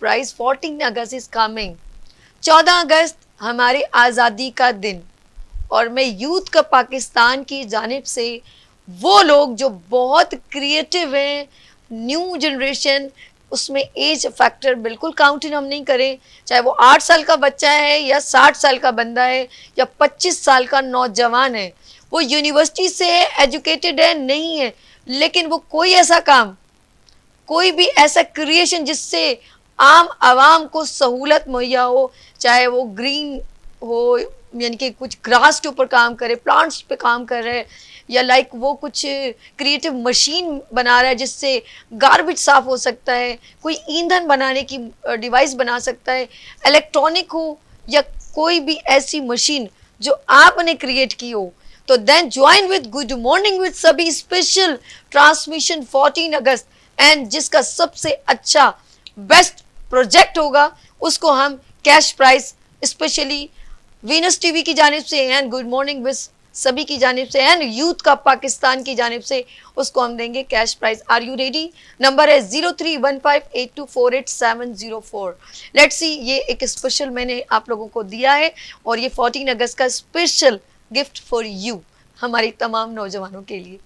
prize 14 August is coming 14 अगस्त हमारे आज़ादी का दिन और मैं यूथ का पाकिस्तान की जानब से वो लोग जो बहुत क्रिएटिव हैं न्यू जनरेशन उसमें एज फैक्टर बिल्कुल काउंट इन हम नहीं करें चाहे वो आठ साल का बच्चा है या साठ साल का बंदा है या पच्चीस साल का नौजवान है वो यूनिवर्सिटी से है एजुकेटेड है नहीं है लेकिन वो कोई ऐसा काम कोई भी ऐसा क्रिएशन जिससे आम आवाम को सहूलत मुहैया हो चाहे वो ग्रीन हो यानी कि कुछ ग्रास के ऊपर काम करे प्लांट्स पे काम कर रहे हैं या लाइक वो कुछ क्रिएटिव मशीन बना रहा है जिससे गार्बेज साफ हो सकता है कोई ईंधन बनाने की डिवाइस बना सकता है इलेक्ट्रॉनिक हो या कोई भी ऐसी मशीन जो आपने क्रिएट की हो तो then join with good morning with सभी स्पेशल ट्रांसमिशन 14 अगस्त एंड जिसका सबसे अच्छा बेस्ट प्रोजेक्ट होगा उसको हम cash prize specially Venus TV की जानब से एंड गुड मॉर्निंग विस सभी की जानब से एंड यूथ का पाकिस्तान की जानब से उसको हम देंगे cash prize are you ready number है zero three one five eight two four eight seven zero four let see ये एक स्पेशल मैंने आप लोगों को दिया है और ये फोर्टीन अगस्त का स्पेशल गिफ्ट फॉर यू हमारी तमाम नौजवानों के लिए